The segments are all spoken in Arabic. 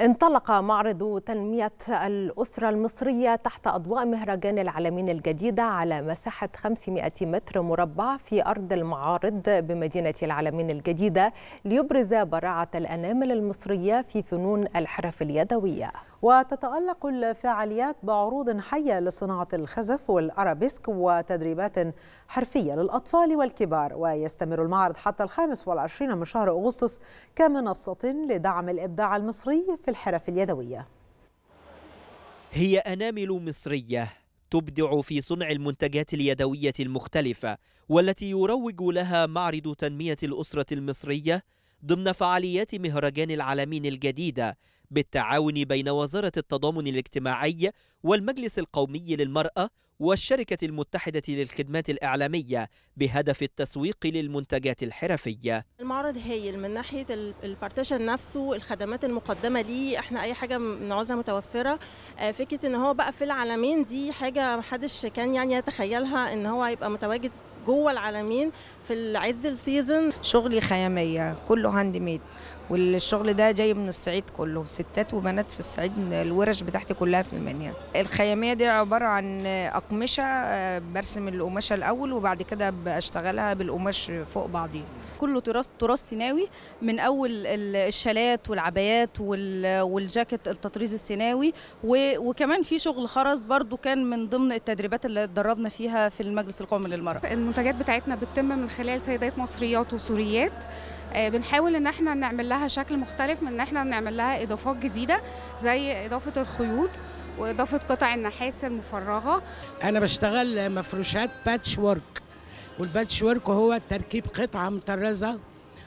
انطلق معرض تنمية الأسرة المصرية تحت أضواء مهرجان العالمين الجديدة على مساحة 500 متر مربع في أرض المعارض بمدينة العالمين الجديدة ليبرز براعة الأنامل المصرية في فنون الحرف اليدوية وتتألق الفعاليات بعروض حية لصناعة الخزف والأرابيسك وتدريبات حرفية للأطفال والكبار ويستمر المعرض حتى الخامس والعشرين من شهر أغسطس كمنصة لدعم الإبداع المصري في الحرف اليدوية هي أنامل مصرية تبدع في صنع المنتجات اليدوية المختلفة والتي يروج لها معرض تنمية الأسرة المصرية ضمن فعاليات مهرجان العالمين الجديدة بالتعاون بين وزارة التضامن الاجتماعي والمجلس القومي للمرأة والشركة المتحدة للخدمات الإعلامية بهدف التسويق للمنتجات الحرفية المعرض هايل من ناحية البارتيشن نفسه الخدمات المقدمة ليه احنا أي حاجة بنعوزها متوفرة آه، فكرة ان هو بقى في العالمين دي حاجة محدش كان يعني يتخيلها ان هو هيبقى متواجد جوه العالمين في العز السيزون شغلي خياميه كله هاند ميد والشغل ده جاي من الصعيد كله ستات وبنات في الصعيد الورش بتاعتي كلها في المنيا الخياميه دي عباره عن اقمشه آه، برسم القماشه الاول وبعد كده بشتغلها بالقماش فوق بعضي كله تراث تراث سيناوي من اول الشالات والعبايات والجاكيت التطريز السيناوي وكمان في شغل خرز برضو كان من ضمن التدريبات اللي اتدربنا فيها في المجلس القومي للمراه المنتجات بتاعتنا بتتم من خلال سيدات مصريات وسوريات آه، بنحاول ان احنا نعمل لها شكل مختلف من ان احنا نعمل لها اضافات جديده زي اضافه الخيوط واضافه قطع النحاس المفرغه انا بشتغل مفروشات باتش وورك والباتش وورك هو تركيب قطعه مطرزه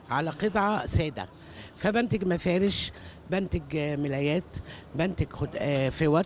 على قطعه ساده فبنتج مفارش بنتج آه، ملايات بنتج آه، فوط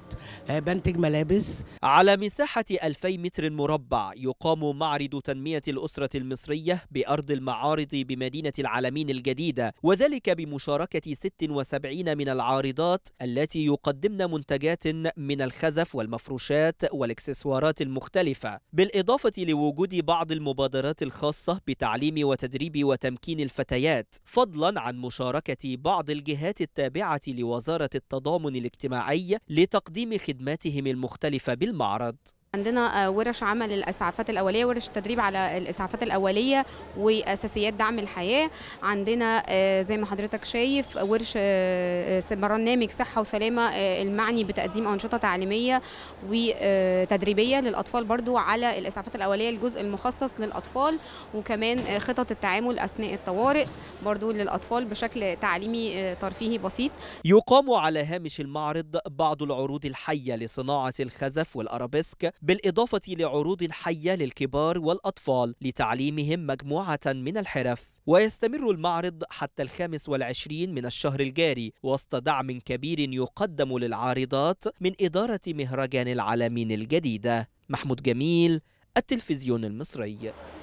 آه، بنتج ملابس على مساحة 2000 متر مربع يقام معرض تنمية الأسرة المصرية بأرض المعارض بمدينة العالمين الجديدة وذلك بمشاركة 76 من العارضات التي يقدمن منتجات من الخزف والمفروشات والاكسسوارات المختلفة بالإضافة لوجود بعض المبادرات الخاصة بتعليم وتدريب وتمكين الفتيات فضلا عن مشاركة بعض الجهات التابعة التابعة لوزارة التضامن الاجتماعي لتقديم خدماتهم المختلفة بالمعرض عندنا آه، ورش عمل الاسعافات الاوليه ورش تدريب على الاسعافات الاوليه واساسيات دعم الحياه عندنا آه، زي ما حضرتك شايف ورش آه، برنامج صحه وسلامه المعني بتقديم انشطه تعليميه وتدريبيه للاطفال برضو على الاسعافات الاوليه الجزء المخصص للاطفال وكمان خطط التعامل اثناء الطوارئ برضو للاطفال بشكل تعليمي ترفيهي بسيط يقام على هامش المعرض بعض العروض الحيه لصناعه الخزف والارابيسك بالإضافة لعروض حية للكبار والأطفال لتعليمهم مجموعة من الحرف ويستمر المعرض حتى الخامس والعشرين من الشهر الجاري وسط دعم كبير يقدم للعارضات من إدارة مهرجان العالمين الجديدة محمود جميل التلفزيون المصري